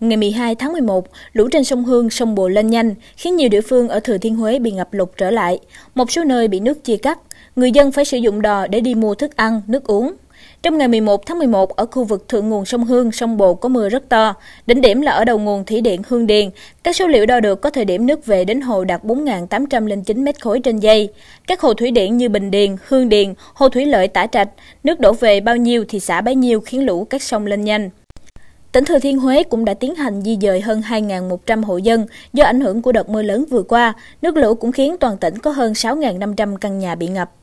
Ngày 12 tháng 11, lũ trên sông Hương, sông Bồ lên nhanh, khiến nhiều địa phương ở Thừa Thiên Huế bị ngập lụt trở lại. Một số nơi bị nước chia cắt, người dân phải sử dụng đò để đi mua thức ăn, nước uống. Trong ngày 11 tháng 11, ở khu vực thượng nguồn sông Hương, sông Bồ có mưa rất to. Đỉnh điểm là ở đầu nguồn Thủy điện Hương Điền. Các số liệu đo được có thời điểm nước về đến hồ đạt 4.809 m khối trên giây. Các hồ thủy điện như Bình Điền, Hương Điền, hồ thủy lợi Tả Trạch, nước đổ về bao nhiêu thì xả bấy nhiêu khiến lũ các sông lên nhanh. Tỉnh Thừa Thiên Huế cũng đã tiến hành di dời hơn 2.100 hộ dân do ảnh hưởng của đợt mưa lớn vừa qua. Nước lũ cũng khiến toàn tỉnh có hơn 6.500 căn nhà bị ngập.